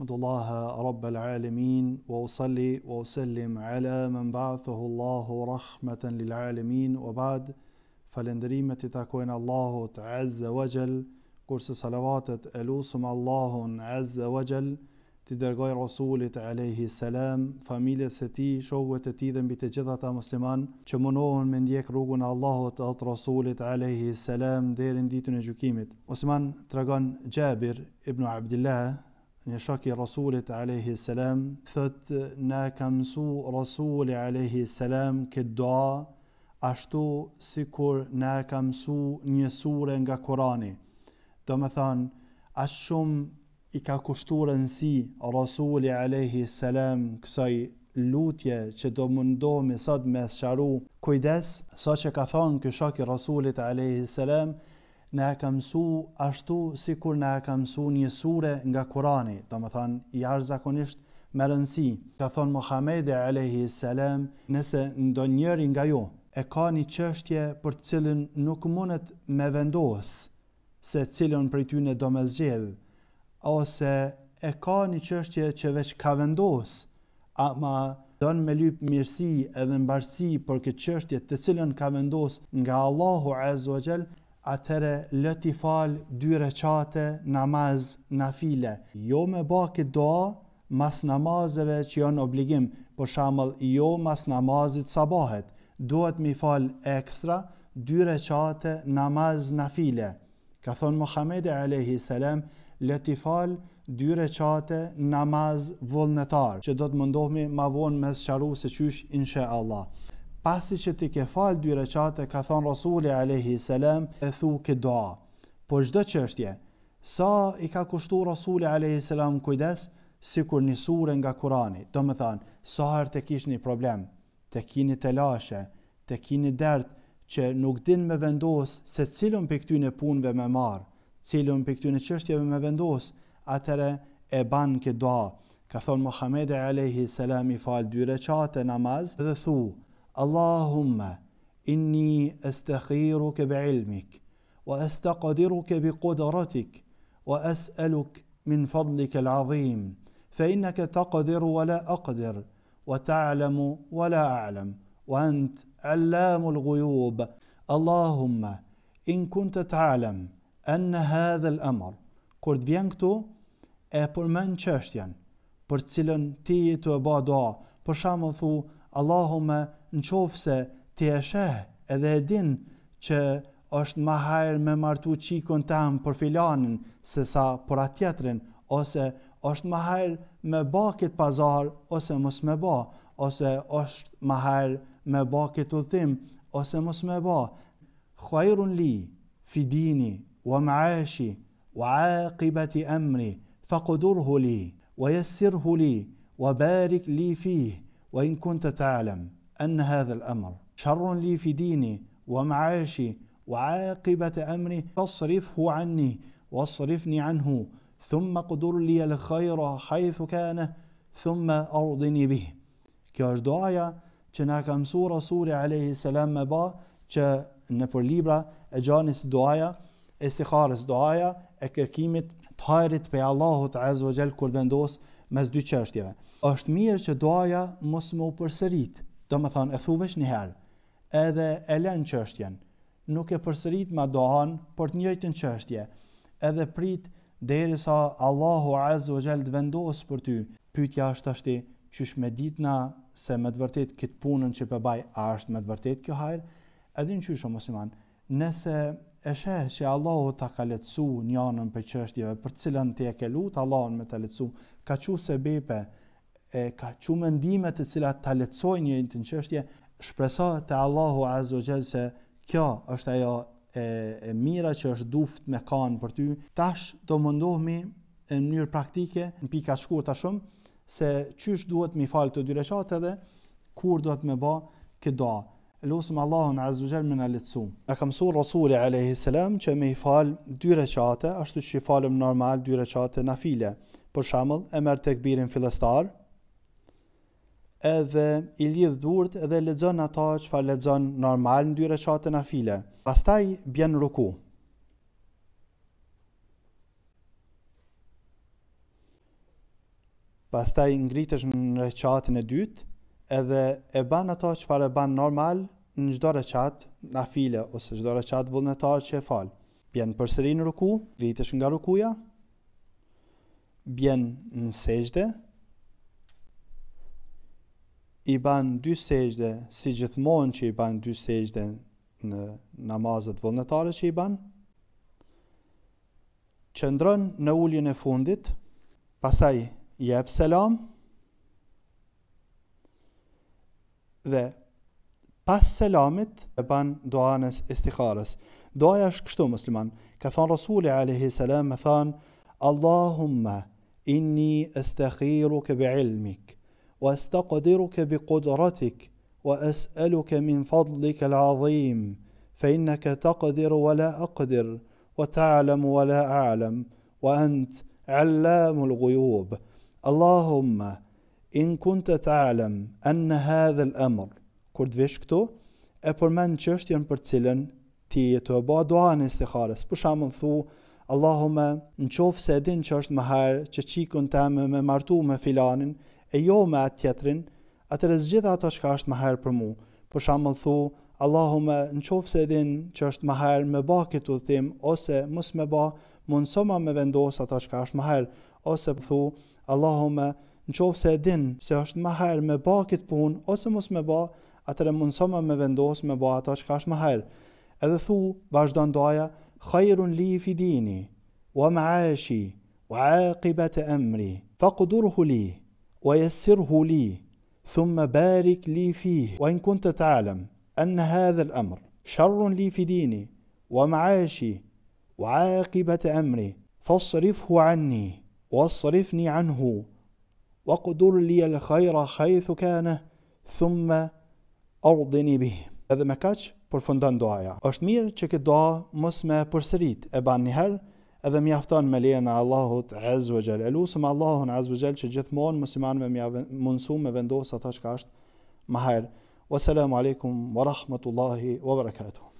Abdullah Rabbul Alamin wa usalli wa usallim ala man ba'athahu Allahu rahmatan lil alamin wa bad falendrimati taqayn Allahu ta'a'a wajal kursa salawat alu sum Allahu ta'a'a wajal tidrga alusulati alayhi salam familesati shoghuati te ti dhe mbi te gjithata musliman qe monohen me ndjek rrugun Allahut ot rasulit alayhi salam deri e gjykimit Osman tragan Jabir ibn Abdullah Një shok i Rasulit alayhi salam thot na ka su Rasuli alayhi salam që dua ashtu sikur na ka mësu një sure nga Kurani. Do të thon as shumë i ka kushtuar nsi Rasuli alayhi salam kësaj lutje që do mundo me sa të më sharu kujdes sa që ka thon ky shok i Rasulit alayhi salam në e ka mësu ashtu si kur në e ka mësu një sure nga Kurani, do më thonë i arë zakonisht me rëndësi. Ka thonë Muhammedi a.s. nëse ndo njëri nga ju e ka një qështje për cilin nuk mundet me vendos se cilin për ty në do me zgjedh, ose e ka një qështje që veç ka vendos, ma don me lypë mirësi edhe mbarësi për këtë qështje të cilën ka vendos nga Allahu Jall atëre lëti falë dy reqate namaz na file. Jo me ba këtë doa mas namazeve që janë obligim, për shamëll jo mas namazit sabahet, duhet mi falë ekstra dy reqate namaz na file. Ka thonë Muhammed a.s. lëti falë dy reqate namaz vullnetar, që do të mundohme ma vonë me së qaru se qysh inshe Allah pasi që ti ke falë dy reqate, ka thonë Rasuli a.s. e thu këtë doa. Po gjdo që sa i ka kushtu Rasuli a.s. kujdes, si kur një surë nga Kurani, do më thonë, sa her të kishë një problem, të kini të lashe, të kini dert, që nuk din me vendosë, se cilën për këtyn e punëve me marë, cilën për këtyn e qështjeve me vendosë, atëre e banë këtë doa. Ka thonë Muhammedi a.s. i falë dy reqate namaz dhe thu, اللهم اني استخيرك بعلمك واستقدرك بقدرتك واسالك من فضلك العظيم فانك تقدر ولا اقدر وتعلم ولا اعلم وانت علام الغيوب اللهم ان كنت تعلم ان هذا الامر kur فينكتو vjen këtu e përmend çështjen për të Allahume në qofë se ti e sheh edhe e din që është ma hajrë me martu qikon të amë për filanin se sa për atjetrin, ose është ma hajrë me ba këtë pazar ose mos me ba, ose është ma hajrë me ba këtë udhim ose mos me ba. Khajrun li, fidini, wa më ashi, wa aqibati emri, fa kudur huli, wa jesir huli, wa barik li fi, وإن كنت تعلم أن هذا الأمر شر لي في ديني ومعاشي وعاقبة أمري فاصرفه عني واصرفني عنه ثم قدر لي الخير حيث كان ثم أرضني به Kjo është doaja që na ka mësuar Rasuli alayhi salam më ba që në për libra e gjani si doaja e istikharës doaja e kërkimit të hajrit pe Allahut azza wa jall kur vendos mes dy çështjeve. Është mirë që duaja mos më u përsërit. Do të thonë e thuvesh një herë, edhe e lën çështjen. Nuk e përsërit më dohan për të njëjtën çështje. Edhe prit derisa Allahu Azza wa Jall të vendos për ty. Pyetja është ashtu, çysh me ditna se me të vërtet këtë punën që po baj, a është me të vërtet kjo hajër? Edhe në çysh o musliman, nëse e shehë që Allahu ta ka letësu anën për qështjeve, për cilën të e ke lutë Allahun me ta letësu, ka që se bepe, e ka që mendime të cilat ta letësoj një të në qështje, shpresa të Allahu azo gjelë se kjo është ajo e, e mira që është duft me kanë për ty, tash do mundohmi në mënyrë praktike, në pika shkur të shumë, se qysh duhet mi falë të dyreqate edhe, kur duhet me ba këtë doa. Lusëm Allahun Azuzel me në letësu. E kam su Rasuli a.s. që me i falë dy reqate, ashtu që i falëm normal dy reqate nafile. file. Për shembull, e mërë të këbirin fillestar, edhe i lidhë dhurt edhe lexon ato çfarë fa normal në dy reqate nafile. file. Pastaj bjen ruku. Pastaj ngritësh në reqatin e dytë, edhe e ban ato çfarë ban normal në çdo rekat, na file ose çdo rekat vullnetar që e fal. Bjen përsëri në ruku, rritesh nga rukuja. Bjen në sejdë. I ban dy sejdë si gjithmonë që i ban dy sejdë në namazet vullnetare që i ban. Qëndron në uljen e fundit, pastaj jep selam. dhe pas selamit e ban duanës istikharës. Doja është kështu musliman. Ka thonë Rasuli alayhi salam, më thonë Allahumma inni astakhiruka bi ilmik wa ke bi kudratik, wa ke min fadlik al-azim fa ke taqdiru wa la aqdir wa ta'alamu wa la a'alam, wa ent allamu ghuyub. Allahumma in kun të alam anë në hadhe kur të vesh këto, e përmen që është për cilën ti e të bëa doa në istikharës. Për shembull thu, Allahume, në qofë se din që është më herë, që qikën të me me martu me filanin, e jo me atë tjetrin, atër e zgjitha ato që ka është më herë për mu. Për shamë thu, Allahume, në qofë se din që është më herë, me ba këtu të tim, ose mësë me ba, mundësoma me vendosë ato që ka është më herë, ose për thu, Allahume, në qovë se e din se është më herë me ba këtë punë, ose mos me ba, atëre mundësoma me vendosë me ba ato që ka është më herë. Edhe thu, vazhdo në doja, khajrun li i fidini, wa ma ashi, wa aqibat e emri, fa kudur huli, wa jesir huli, thumë barik li fi, wa in kun të ta'lem, anë hadhe lë emrë, sharrun li i fidini, wa ma ashi, wa aqibat e emri, fa sërif hu wa sërif ni عنه wa qudur li al khaira haith kana thumma ardini bi edhe me kaq përfundon doaja është mirë që këtë doa mos më përsërit e ban një herë edhe mjafton me lejen e Allahut azza wa jalla elu sema Allahu azza wa jalla që gjithmonë musliman me mundsu me vendos ata çka është më herë wa salam aleikum wa rahmatullahi wa barakatuh